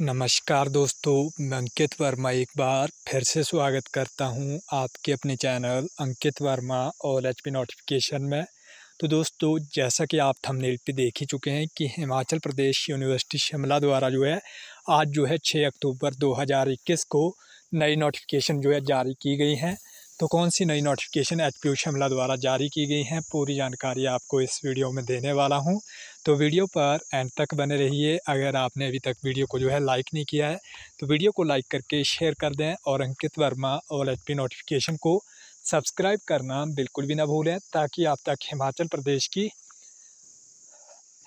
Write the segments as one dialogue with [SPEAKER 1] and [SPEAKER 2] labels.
[SPEAKER 1] नमस्कार दोस्तों मैं अंकित वर्मा एक बार फिर से स्वागत करता हूं आपके अपने चैनल अंकित वर्मा और एच नोटिफिकेशन में तो दोस्तों जैसा कि आप थंबनेल पे देख ही चुके हैं कि हिमाचल प्रदेश यूनिवर्सिटी शिमला द्वारा जो है आज जो है 6 अक्टूबर 2021 को नई नोटिफिकेशन जो है जारी की गई हैं तो कौन सी नई नोटिफिकेशन एच पी शिमला द्वारा जारी की गई हैं पूरी जानकारी आपको इस वीडियो में देने वाला हूं तो वीडियो पर एंड तक बने रहिए अगर आपने अभी तक वीडियो को जो है लाइक नहीं किया है तो वीडियो को लाइक करके शेयर कर दें और अंकित वर्मा और एच नोटिफिकेशन को सब्सक्राइब करना बिल्कुल भी ना भूलें ताकि आप तक हिमाचल प्रदेश की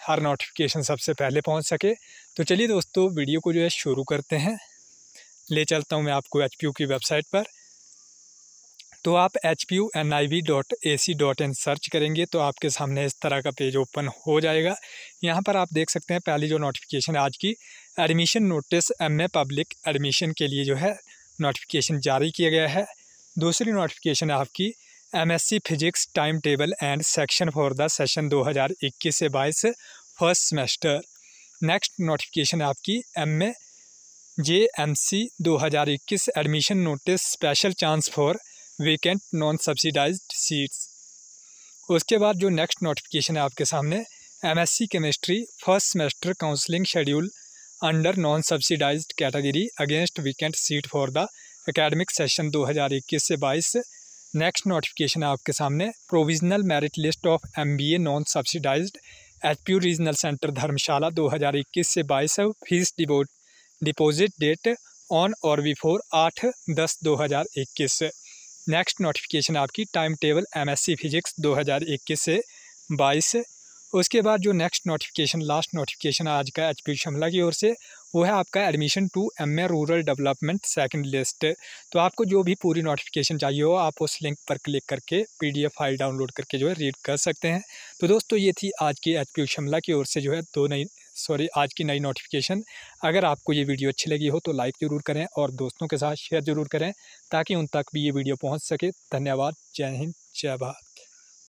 [SPEAKER 1] हर नोटिफिकेशन सबसे पहले पहुँच सके तो चलिए दोस्तों वीडियो को जो है शुरू करते हैं ले चलता हूँ मैं आपको एच की वेबसाइट पर तो आप H P U N I V dot A C dot in search करेंगे तो आपके सामने इस तरह का पेज ओपन हो जाएगा यहाँ पर आप देख सकते हैं पहली जो नोटिफिकेशन आज की admission notice M A public admission के लिए जो है नोटिफिकेशन जारी किया गया है दूसरी नोटिफिकेशन आपकी M S C physics time table and section for the session दो हज़ार इक्कीस से बाईस फर्स्ट सेमेस्टर नेक्स्ट नोटिफिकेशन आपकी M A J M C दो हज़ार इक्कीस admission notice special chance for vacant non subsidise seats उसके बाद जो नेक्स्ट नोटिफिकेशन है आपके सामने MSc chemistry first semester counselling schedule under non subsidise category against vacant seat for the academic session 2021 से 22 नेक्स्ट नोटिफिकेशन है आपके सामने provisional merit list of MBA non subsidise H P regional centre Dharamshala 2021 से 22 fees deposit date on और before आठ दस दो हज़ार इक्कीस नेक्स्ट नोटिफिकेशन आपकी टाइम टेबल एम फिजिक्स 2021 से 22 उसके बाद जो नेक्स्ट नोटिफिकेशन लास्ट नोटिफिकेशन आज का एच पी शमला की ओर से वो है आपका admission to M A rural development second list तो आपको जो भी पूरी नोटिफिकेशन चाहिए हो आप उस लिंक पर क्लिक करके पीडीएफ फाइल डाउनलोड करके जो है रीड कर सकते हैं तो दोस्तों ये थी आज की एच पी शमला की ओर से जो है दो नई सॉरी आज की नई नोटिफिकेशन अगर आपको ये वीडियो अच्छी लगी हो तो लाइक ज़रूर करें और दोस्तों के साथ शेयर ज़रूर करें ताकि उन तक भी ये वीडियो पहुँच सके धन्यवाद जय हिंद जय भारत